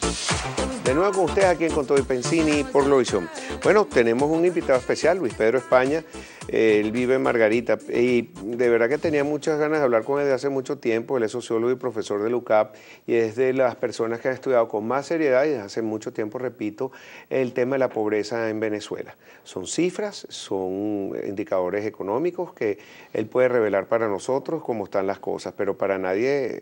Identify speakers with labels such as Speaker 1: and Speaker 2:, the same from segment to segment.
Speaker 1: Thank you. De nuevo con ustedes aquí en y Pensini por Loison. Bueno, tenemos un invitado especial, Luis Pedro España. Él vive en Margarita y de verdad que tenía muchas ganas de hablar con él desde hace mucho tiempo. Él es sociólogo y profesor de UCAP y es de las personas que han estudiado con más seriedad y desde hace mucho tiempo, repito, el tema de la pobreza en Venezuela. Son cifras, son indicadores económicos que él puede revelar para nosotros cómo están las cosas, pero para nadie,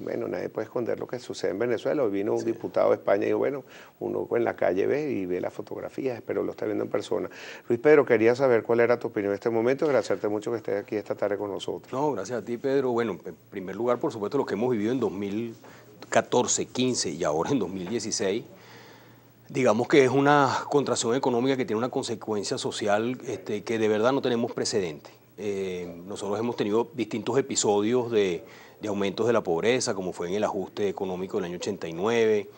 Speaker 1: bueno, nadie puede esconder lo que sucede en Venezuela. Hoy vino un diputado de España y dijo, bueno, uno pues en la calle ve y ve las fotografías, pero lo está viendo en persona. Luis Pedro, quería saber cuál era tu opinión en este momento. Agradecerte mucho que estés aquí esta tarde con nosotros.
Speaker 2: No, gracias a ti, Pedro. Bueno, en primer lugar, por supuesto, lo que hemos vivido en 2014, 15 y ahora en 2016 digamos que es una contracción económica que tiene una consecuencia social este, que de verdad no tenemos precedente. Eh, nosotros hemos tenido distintos episodios de, de, aumentos de la pobreza, como fue en el ajuste económico del año 89,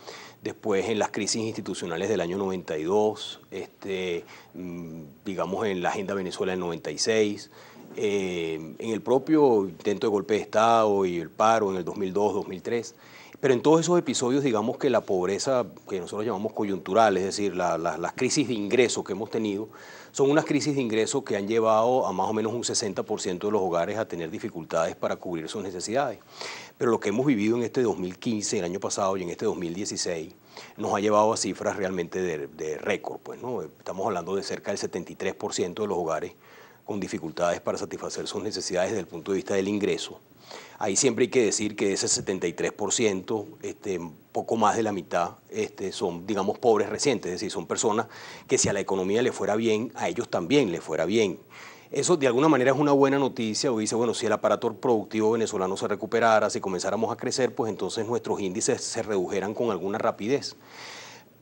Speaker 2: después en las crisis institucionales del año 92, este, mm, digamos en la Agenda Venezuela del 96, eh, en el propio intento de golpe de Estado y el paro en el 2002-2003. Pero en todos esos episodios, digamos que la pobreza que nosotros llamamos coyuntural, es decir, las crisis de ingreso que hemos tenido, son unas crisis de ingreso que han llevado a más o menos un 60% de los hogares a tener dificultades para cubrir sus necesidades. Pero lo que hemos vivido en este 2015, el año pasado y en este 2016, nos ha llevado a cifras realmente de, récord. Pues, ¿no? Estamos hablando de cerca del 73% de los hogares con dificultades para satisfacer sus necesidades desde el punto de vista del ingreso. Ahí siempre hay que decir que ese 73%, este, poco más de la mitad, este, son, digamos, pobres recientes, es decir, son personas que si a la economía le fuera bien, a ellos también le fuera bien. Eso de alguna manera es una buena noticia, o dice, bueno, si el aparato productivo venezolano se recuperara, si comenzáramos a crecer, pues entonces nuestros índices se redujeran con alguna rapidez.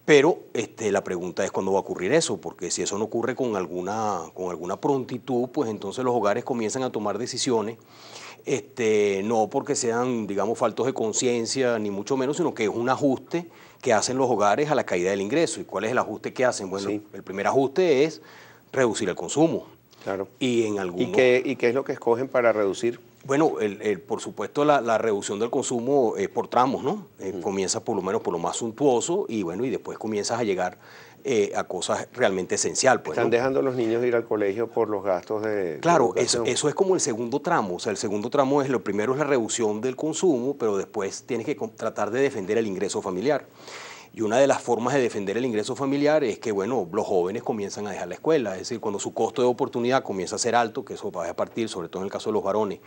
Speaker 2: Pero este, la pregunta es cuándo va a ocurrir eso, porque si eso no ocurre con alguna, con alguna prontitud, pues entonces los hogares comienzan a tomar decisiones, este, no porque sean, digamos, faltos de conciencia, ni mucho menos, sino que es un ajuste que hacen los hogares a la caída del ingreso. ¿Y cuál es el ajuste que hacen? Bueno, el primer ajuste es reducir el consumo. Claro. Y en ¿Y qué, es lo que escogen para reducir? Bueno, el, por supuesto la, reducción del consumo es eh, por tramos, ¿no? Eh, comienza por lo menos por lo más suntuoso y bueno, y después comienzas a llegar eh, a cosas realmente esenciales. Pues, Están dejando a los niños ir al colegio por los gastos de... Claro, eso, eso es como el segundo tramo, o sea, el segundo tramo es, lo primero es la reducción del consumo, pero después tienes que tratar de defender el ingreso familiar. Y una de las formas de defender el ingreso familiar es que, bueno, los jóvenes comienzan a dejar la escuela, es decir, cuando su costo de oportunidad comienza a ser alto, que eso va a partir, sobre todo en el caso de los varones,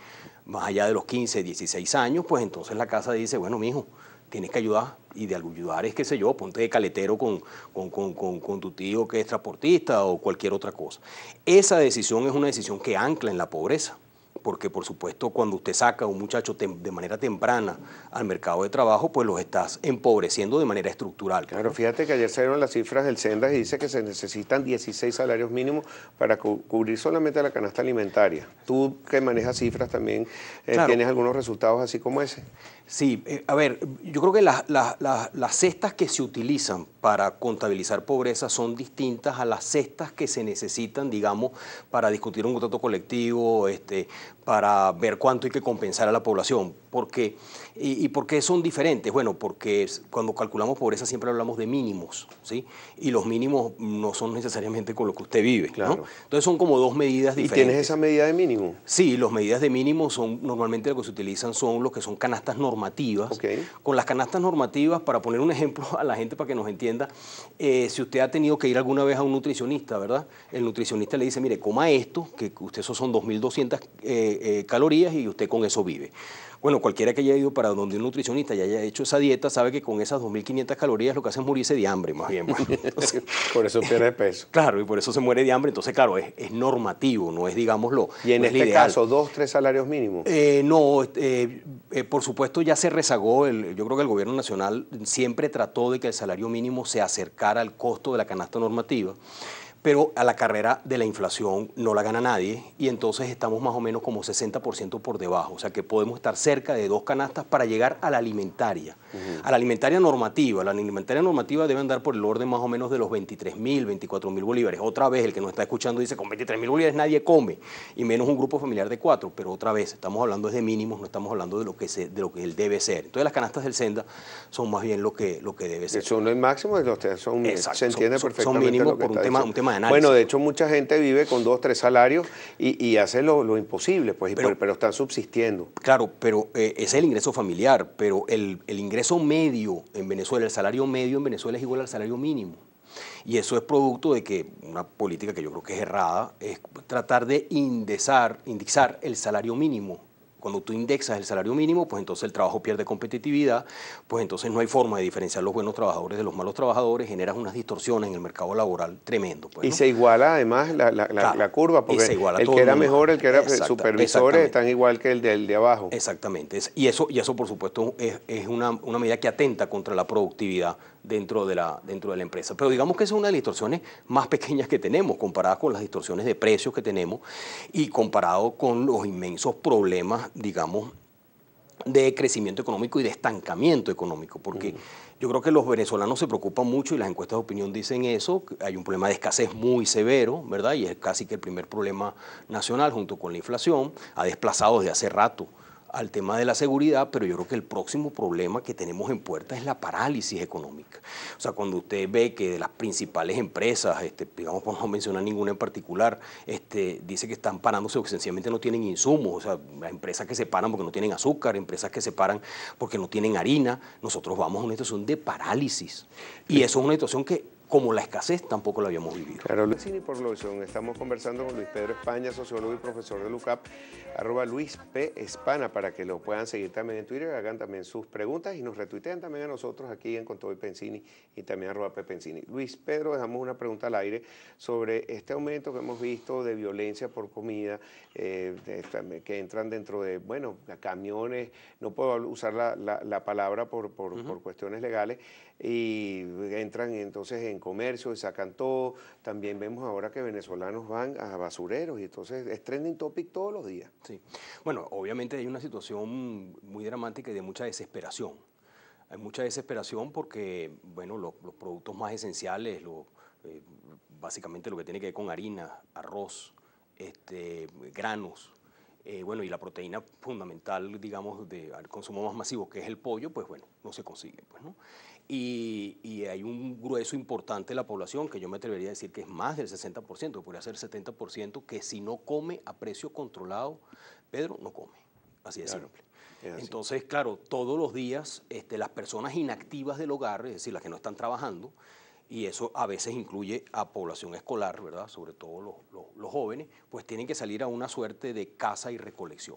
Speaker 2: más allá de los 15, 16 años, pues entonces la casa dice, bueno, mijo, tienes que ayudar y de ayudar es, qué sé yo, ponte de caletero con, con, tu tío que es transportista o cualquier otra cosa. Esa decisión es una decisión que ancla en la pobreza porque por supuesto cuando usted saca a un muchacho de manera temprana al mercado de trabajo, pues los estás empobreciendo de manera estructural. Claro, fíjate que ayer salieron las cifras del Sendas y dice que se necesitan 16 salarios mínimos para cubrir
Speaker 1: solamente la canasta alimentaria. Tú que manejas cifras también, eh, ¿tienes algunos resultados así
Speaker 2: como ese? Sí, eh, a ver, yo creo que las, las cestas que se utilizan para contabilizar pobreza son distintas a las cestas que se necesitan, digamos, para discutir un contrato colectivo, este, para ver cuánto hay que compensar a la población. ¿Por qué? ¿Y, por qué son diferentes? Bueno, porque cuando calculamos pobreza siempre hablamos de mínimos, ¿sí? Y los mínimos no son necesariamente con lo que usted vive, Entonces son como dos medidas diferentes. ¿Y tienes esa medida de mínimo? Sí, las medidas de mínimo son normalmente lo que se utilizan son lo que son canastas normativas. Con las canastas normativas, para poner un ejemplo a la gente para que nos entienda, eh, si usted ha tenido que ir alguna vez a un nutricionista, ¿verdad? El nutricionista le dice, mire, coma esto, que usted esos son 2.200 eh, eh, calorías y usted con eso vive. Bueno, cualquiera que haya ido para donde un nutricionista y haya hecho esa dieta sabe que con esas 2.500 calorías lo que hace es morirse de hambre, más bien. Pues. por eso pierde peso. Claro, y por eso se muere de hambre. Entonces, claro, es, normativo, no es, digámoslo. ¿Y en este caso,
Speaker 1: dos, tres salarios mínimos? Eh,
Speaker 2: no, este, eh, por supuesto ya se rezagó. El, yo creo que el gobierno nacional siempre trató de que el salario mínimo se acercara al costo de la canasta normativa pero a la carrera de la inflación no la gana nadie y entonces estamos más o menos como 60% por debajo, o sea que podemos estar cerca de dos canastas para llegar a la alimentaria, a la alimentaria normativa. La alimentaria normativa debe andar por el orden más o menos de los 23.000, mil, 24 mil bolívares. Otra vez, el que nos está escuchando dice, con 23 mil bolívares nadie come, y menos un grupo familiar de cuatro, pero otra vez, estamos hablando de mínimos, no estamos hablando de lo que, se, de lo que él debe ser. Entonces las canastas del Senda son más bien lo que, lo que debe ser. Son es máximo, son, se entiende son, perfectamente. Son mínimos por un un tema bueno, de
Speaker 1: hecho mucha gente vive con dos, tres
Speaker 2: salarios y, hace lo, imposible, pues, pero, están subsistiendo. Claro, pero ese eh, es el ingreso familiar, pero el, ingreso medio en Venezuela, el salario medio en Venezuela es igual al salario mínimo. Y eso es producto de que una política que yo creo que es errada es tratar de indexar, indexar el salario mínimo cuando tú indexas el salario mínimo, pues entonces el trabajo pierde competitividad, pues entonces no hay forma de diferenciar los buenos trabajadores de los malos trabajadores, generas unas distorsiones en el mercado laboral tremendo. Pues, y se iguala además la, curva, porque el que era mejor, el que era supervisor, supervisores, están igual que el del de abajo. Exactamente, y, eso, y eso por supuesto es, una, medida que atenta contra la productividad dentro de, la, dentro de la empresa. Pero digamos que esa es una de las distorsiones más pequeñas que tenemos, comparada con las distorsiones de precios que tenemos y comparado con los inmensos problemas digamos, de crecimiento económico y de estancamiento económico, porque yo creo que los venezolanos se preocupan mucho y las encuestas de opinión dicen eso, que hay un problema de escasez muy severo, ¿verdad? Y es casi que el primer problema nacional junto con la inflación, ha desplazado desde hace rato al tema de la seguridad, pero yo creo que el próximo problema que tenemos en puerta es la parálisis económica. O sea, cuando usted ve que de las principales empresas, este, digamos por no mencionar ninguna en particular, este, dice que están parándose porque sencillamente no tienen insumos, o sea, empresas que se paran porque no tienen azúcar, empresas que se paran porque no tienen harina, nosotros vamos a una situación de parálisis. Y eso es una situación que como la escasez tampoco la habíamos vivido. Claro,
Speaker 1: por estamos conversando con Luis Pedro España, sociólogo y profesor de LUCAP, arroba Luis P. Espana, para que lo puedan seguir también en Twitter, hagan también sus preguntas y nos retuiteen también a nosotros aquí en y Pensini y también arroba P. Pensini. Luis Pedro, dejamos una pregunta al aire sobre este aumento que hemos visto de violencia por comida, eh, que entran dentro de, bueno, camiones, no puedo usar la, palabra por, por cuestiones legales, y entran entonces en comercio y sacan todo. También vemos ahora que venezolanos van a basureros
Speaker 2: y entonces es trending topic todos los días. Sí. Bueno, obviamente hay una situación muy dramática y de mucha desesperación. Hay mucha desesperación porque, bueno, los, productos más esenciales, eh, básicamente lo que tiene que ver con harina, arroz, este, granos, eh, bueno, y la proteína fundamental, digamos, de, consumo más masivo, que es el pollo, pues bueno, no se consigue. Pues, ¿no? Y, hay un grueso importante de la población, que yo me atrevería a decir que es más del 60%, podría ser 70%, que si no come a precio controlado, Pedro no come.
Speaker 1: Así de simple.
Speaker 2: Entonces, claro, todos los días este, las personas inactivas del hogar, es decir, las que no están trabajando, y eso a veces incluye a población escolar, ¿verdad? Sobre todo los, los jóvenes, pues tienen que salir a una suerte de caza y recolección.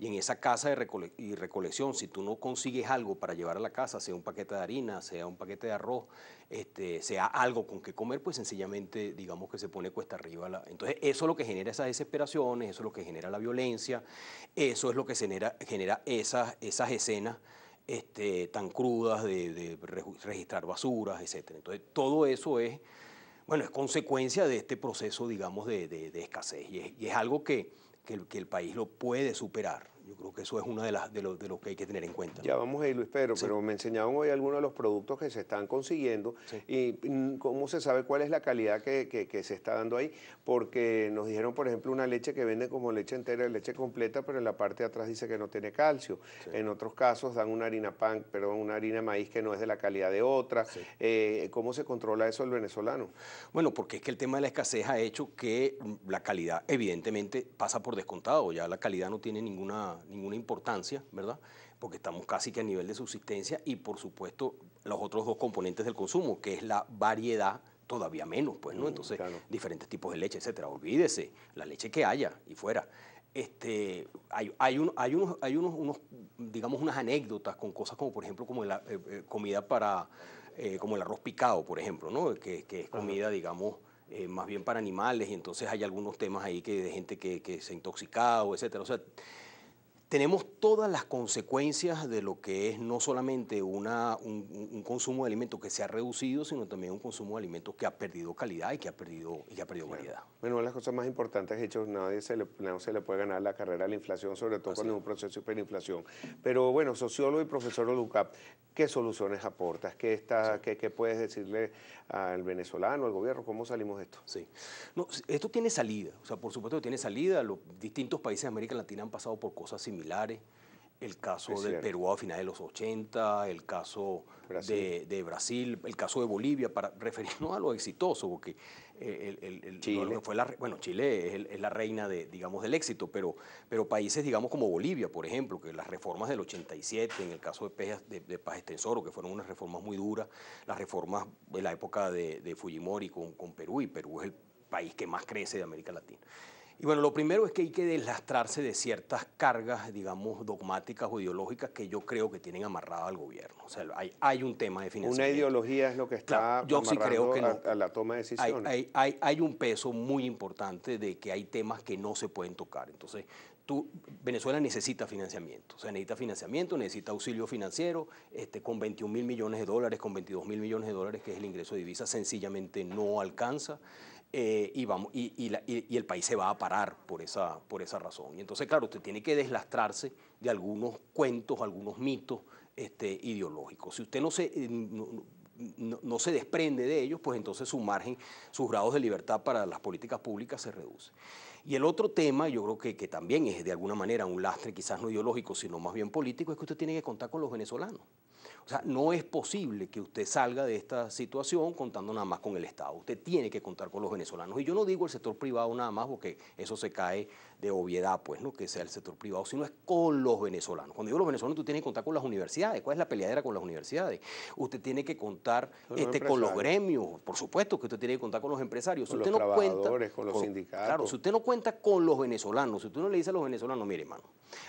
Speaker 2: Y en esa casa de y recolección, si tú no consigues algo para llevar a la casa, sea un paquete de harina, sea un paquete de arroz, este, sea algo con que comer, pues sencillamente digamos que se pone cuesta arriba. La... Entonces eso es lo que genera esas desesperaciones, eso es lo que genera la violencia, eso es lo que genera, genera esas, esas escenas este, tan crudas de, registrar basuras, etc. Entonces todo eso es bueno, es consecuencia de este proceso, digamos, de, escasez. y es, algo que que el, que el país lo puede superar. Yo creo que eso es uno de, las, de, lo, de lo que hay que tener en cuenta.
Speaker 1: Ya vamos ahí, Luis Pedro, pero me enseñaron hoy algunos de los productos que se están consiguiendo y mm, cómo se sabe cuál es la calidad que, se está dando ahí, porque nos dijeron, por ejemplo, una leche que vende como leche entera, leche completa, pero en la parte de atrás dice que no tiene calcio. En otros casos dan una harina pan, perdón, una harina maíz que no es de la calidad de otra. Eh, ¿Cómo se
Speaker 2: controla eso el venezolano? Bueno, porque es que el tema de la escasez ha hecho que la calidad, evidentemente, pasa por descontado. Ya la calidad no tiene ninguna ninguna importancia, ¿verdad? Porque estamos casi que a nivel de subsistencia y por supuesto los otros dos componentes del consumo, que es la variedad todavía menos, pues, ¿no? Mm, entonces, diferentes tipos de leche, etcétera. Olvídese, la leche que haya y fuera. Este, hay, hay, hay, unos, hay unos, digamos, unas anécdotas con cosas como, por ejemplo, como la eh, eh, comida para, eh, como el arroz picado, por ejemplo, ¿no? Que, es comida, digamos, más bien para animales y entonces hay algunos temas ahí que de gente que, se ha intoxicado, etcétera. O sea, tenemos todas las consecuencias de lo que es no solamente una, un, consumo de alimentos que se ha reducido, sino también un consumo de alimentos que ha perdido calidad y que ha perdido, y ha perdido variedad.
Speaker 1: Bueno, una de las cosas más importantes, de hecho, nadie se le, no se le puede ganar la carrera a la inflación, sobre todo con un proceso de hiperinflación. Pero bueno, sociólogo y profesor Olucap, ¿qué soluciones aportas? ¿Qué, está, qué, puedes decirle
Speaker 2: al venezolano, al gobierno? ¿Cómo salimos de esto? Sí. No, esto tiene salida. O sea, por supuesto que tiene salida. Los distintos países de América Latina han pasado por cosas similares el caso del Perú a finales de los 80, el caso De, Brasil, el caso de Bolivia, para referirnos a lo exitoso, porque Chile. fue bueno, Chile es, la reina de, digamos, del éxito, pero, pero países, digamos, como Bolivia, por ejemplo, que las reformas del 87, en el caso de, Paz, de, Paz que fueron unas reformas muy duras, las reformas de la época de, Fujimori con Perú, y Perú es el país que más crece de América Latina. Y bueno, lo primero es que hay que deslastrarse de ciertas cargas, digamos, dogmáticas o ideológicas que yo creo que tienen amarrada al gobierno. O sea, hay, un tema de financiación Una
Speaker 1: ideología es lo que está yo sí creo que a,
Speaker 2: la toma de decisiones. Hay, un peso muy importante de que hay temas que no se pueden tocar. Entonces, tú, Venezuela necesita financiamiento. O sea, necesita financiamiento, necesita auxilio financiero. Este, con 21 mil millones de dólares, con 22 mil millones de dólares, que es el ingreso de divisas, sencillamente no alcanza. Eh, y, y, el país se va a parar por esa, por esa razón. Y entonces, claro, usted tiene que deslastrarse de algunos cuentos, algunos mitos este, ideológicos. Si usted no se, eh, no se desprende de ellos, pues entonces su margen, sus grados de libertad para las políticas públicas se reduce. Y el otro tema, yo creo que, que también es de alguna manera un lastre quizás no ideológico, sino más bien político, es que usted tiene que contar con los venezolanos. O sea, no es posible que usted salga de esta situación contando nada más con el Estado. Usted tiene que contar con los venezolanos. Y yo no digo el sector privado nada más porque eso se cae de obviedad, pues, ¿no? Que sea el sector privado, sino es con los venezolanos. Cuando digo los venezolanos, tú tienes que contar con las universidades. ¿Cuál es la peleadera con las universidades? Usted tiene que contar con los, este, gremios, por supuesto que usted tiene que contar con los empresarios. usted no cuenta, con los sindicatos. Claro, si usted no cuenta con los venezolanos, si usted no le dice a los venezolanos, mire, hermano,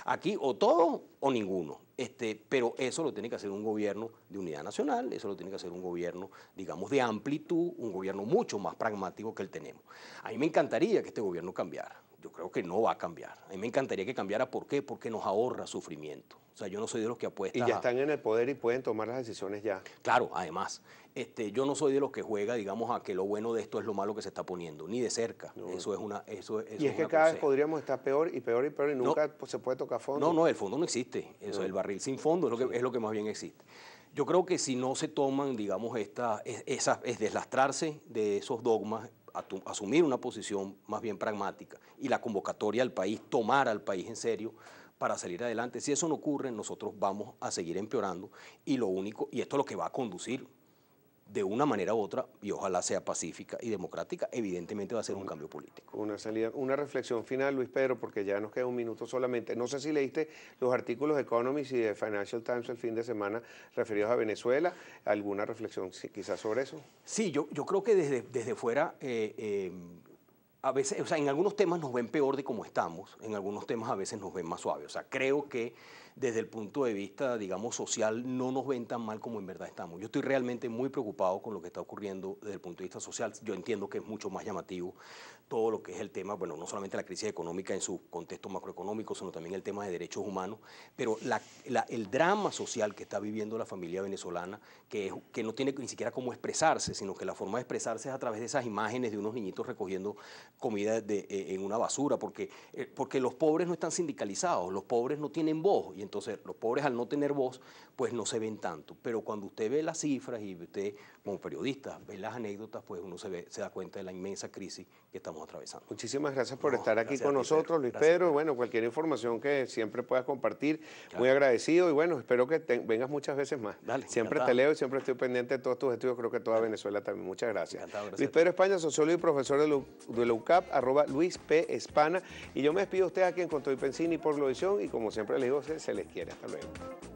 Speaker 2: aquí o todo o ninguno. Este, pero eso lo tiene que hacer un gobierno de unidad nacional, eso lo tiene que hacer un gobierno, digamos, de amplitud, un gobierno mucho más pragmático que el tenemos. A mí me encantaría que este gobierno cambiara yo creo que no va a cambiar. A mí me encantaría que cambiara. ¿Por qué? Porque nos ahorra sufrimiento. O sea, yo no soy de los que apuesta. Y ya están en el poder y pueden tomar las decisiones ya. Claro, además. Este, yo no soy de los que juega, digamos, a que lo bueno de esto es lo malo que se está poniendo, ni de cerca. Eso es una. Eso, y es, que cada vez
Speaker 1: podríamos estar peor y peor y peor y nunca pues, se puede tocar fondo. No, no, el
Speaker 2: fondo no existe. Eso, El barril sin fondo es lo, que, es lo que más bien existe. Yo creo que si no se toman, digamos, esta, es, es deslastrarse de esos dogmas asumir una posición más bien pragmática y la convocatoria al país, tomar al país en serio para salir adelante. Si eso no ocurre, nosotros vamos a seguir empeorando y lo único, y esto es lo que va a conducir de una manera u otra, y ojalá sea pacífica y democrática, evidentemente va a ser un cambio político.
Speaker 1: Una salida, una reflexión final, Luis Pedro, porque ya nos queda un minuto solamente. No sé si leíste los artículos de Economist y de Financial Times el fin de semana referidos a Venezuela. ¿Alguna reflexión quizás sobre eso?
Speaker 2: Sí, yo, yo creo que desde, desde fuera... Eh, em, a veces, o sea, en algunos temas nos ven peor de cómo estamos, en algunos temas a veces nos ven más suaves. O sea, creo que desde el punto de vista, digamos, social, no nos ven tan mal como en verdad estamos. Yo estoy realmente muy preocupado con lo que está ocurriendo desde el punto de vista social. Yo entiendo que es mucho más llamativo todo lo que es el tema, bueno, no solamente la crisis económica en su contexto macroeconómico, sino también el tema de derechos humanos, pero el drama social que está viviendo la familia venezolana, que, que no tiene ni siquiera cómo expresarse, sino que la forma de expresarse es a través de esas imágenes de unos niñitos recogiendo comida eh, en una basura, porque, eh, porque los pobres no están sindicalizados, los pobres no tienen voz entonces los pobres al no tener voz, pues no se ven tanto. Pero cuando usted ve las cifras y usted como periodista ve las anécdotas, pues uno se, da cuenta de la inmensa crisis que estamos atravesando. Muchísimas gracias por estar aquí con nosotros, Luis Pedro. Pedro.
Speaker 1: Bueno, cualquier información que siempre puedas compartir, muy agradecido y bueno, espero que vengas muchas veces más. Dale, siempre te leo y siempre estoy pendiente de todos tus estudios, creo que toda Venezuela también. Muchas gracias. Luis Pedro España, sociólogo y profesor de, la UCAP, arroba Luis P. Espana. Y yo me despido usted aquí en Contoy Pensini por edición, y como siempre les digo, se les quiere. Hasta luego.